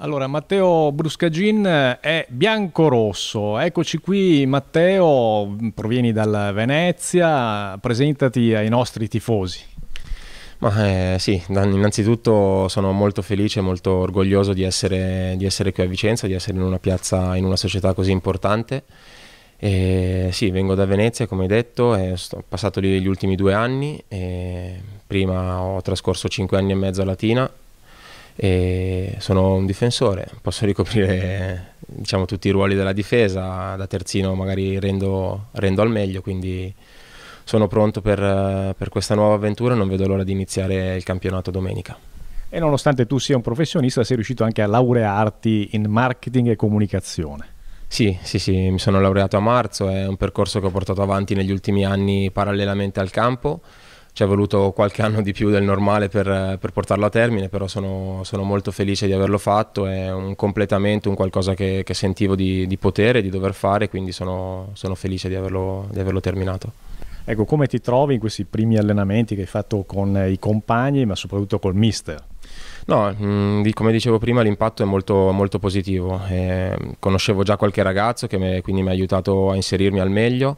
Allora, Matteo Bruscagin eh, è bianco-rosso. Eccoci qui, Matteo, provieni dal Venezia, presentati ai nostri tifosi. Ma eh, sì, innanzitutto sono molto felice e molto orgoglioso di essere, di essere, qui a Vicenza, di essere in una piazza, in una società così importante. E, sì, vengo da Venezia, come hai detto, e ho passato lì gli ultimi due anni. prima ho trascorso cinque anni e mezzo a Latina e sono un difensore, posso ricoprire diciamo, tutti i ruoli della difesa, da terzino magari rendo, rendo al meglio, quindi sono pronto per, per questa nuova avventura e non vedo l'ora di iniziare il campionato domenica. E nonostante tu sia un professionista, sei riuscito anche a laurearti in marketing e comunicazione. Sì, sì, sì, mi sono laureato a marzo, è un percorso che ho portato avanti negli ultimi anni parallelamente al campo ci è voluto qualche anno di più del normale per, per portarlo a termine, però sono, sono, molto felice di averlo fatto, è un completamento, un qualcosa che, che sentivo di, di potere, di dover fare, quindi sono, sono felice di averlo, di averlo terminato. Ecco, come ti trovi in questi primi allenamenti che hai fatto con eh, i compagni, ma soprattutto col mister? No, mh, mm, come dicevo prima l'impatto è molto, molto positivo, eh, conoscevo già qualche ragazzo che me, quindi mi ha aiutato a inserirmi al meglio,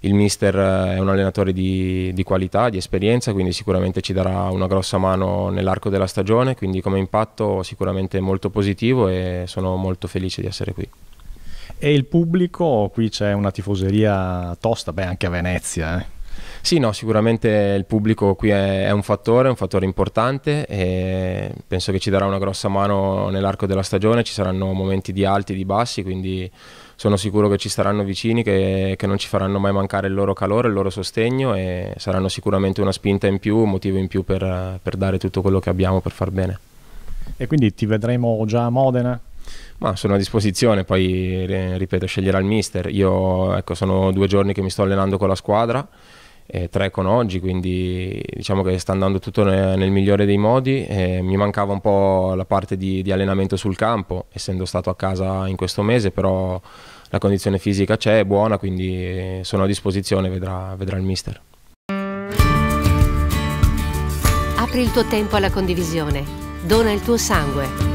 il mister eh, è un allenatore di, di qualità, di esperienza, quindi sicuramente ci darà una grossa mano nell'arco della stagione, quindi come impatto sicuramente molto positivo e sono molto felice di essere qui. E il pubblico, qui c'è una tifoseria tosta, beh anche a Venezia. Eh. Sì, no, sicuramente il pubblico qui è, è, un fattore, un fattore importante e penso che ci darà una grossa mano nell'arco della stagione, ci saranno momenti di alti e di bassi, quindi sono sicuro che ci staranno vicini, che, che, non ci faranno mai mancare il loro calore, il loro sostegno e saranno sicuramente una spinta in più, un motivo in più per, per dare tutto quello che abbiamo per far bene. E quindi ti vedremo già a Modena? Ma sono a disposizione, poi eh, ripeto, sceglierà il mister. Io ecco, sono due giorni che mi sto allenando con la squadra, eh, tre con oggi, quindi diciamo che sta andando tutto nel, migliore dei modi. Eh, mi mancava un po' la parte di, di allenamento sul campo, essendo stato a casa in questo mese, però la condizione fisica c'è, è buona, quindi eh, sono a disposizione, vedrà, vedrà il mister. Apri il tuo tempo alla condivisione, dona il tuo sangue.